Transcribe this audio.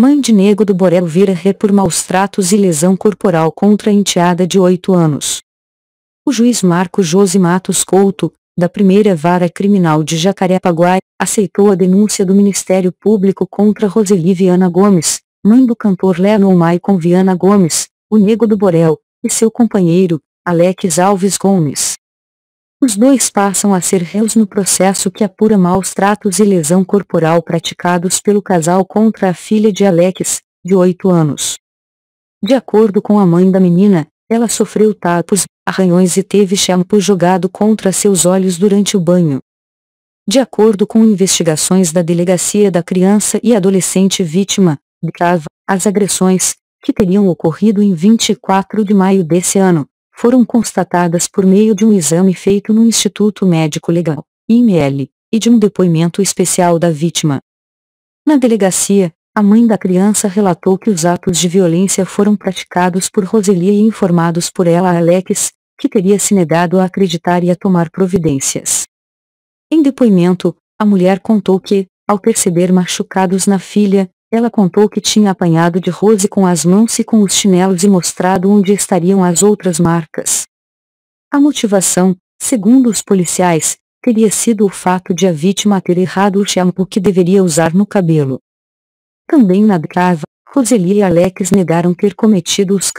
Mãe de Nego do Borel vira ré por maus tratos e lesão corporal contra a enteada de 8 anos. O juiz Marco José Matos Couto, da primeira vara criminal de Jacarepaguá, aceitou a denúncia do Ministério Público contra Roseli Viana Gomes, mãe do cantor Lennon Maicon Viana Gomes, o Nego do Borel, e seu companheiro, Alex Alves Gomes. Os dois passam a ser réus no processo que apura maus tratos e lesão corporal praticados pelo casal contra a filha de Alex, de 8 anos. De acordo com a mãe da menina, ela sofreu tapas, arranhões e teve shampoo jogado contra seus olhos durante o banho. De acordo com investigações da Delegacia da Criança e Adolescente Vítima, DCAV, as agressões, que teriam ocorrido em 24 de maio desse ano, foram constatadas por meio de um exame feito no Instituto Médico Legal, IML, e de um depoimento especial da vítima. Na delegacia, a mãe da criança relatou que os atos de violência foram praticados por Roseli e informados por ela a Alex, que teria se negado a acreditar e a tomar providências. Em depoimento, a mulher contou que, ao perceber machucados na filha, ela contou que tinha apanhado de Rose com as mãos e com os chinelos e mostrado onde estariam as outras marcas. A motivação, segundo os policiais, teria sido o fato de a vítima ter errado o shampoo que deveria usar no cabelo. Também na Drava, Roseli e Alex negaram ter cometido os crimes.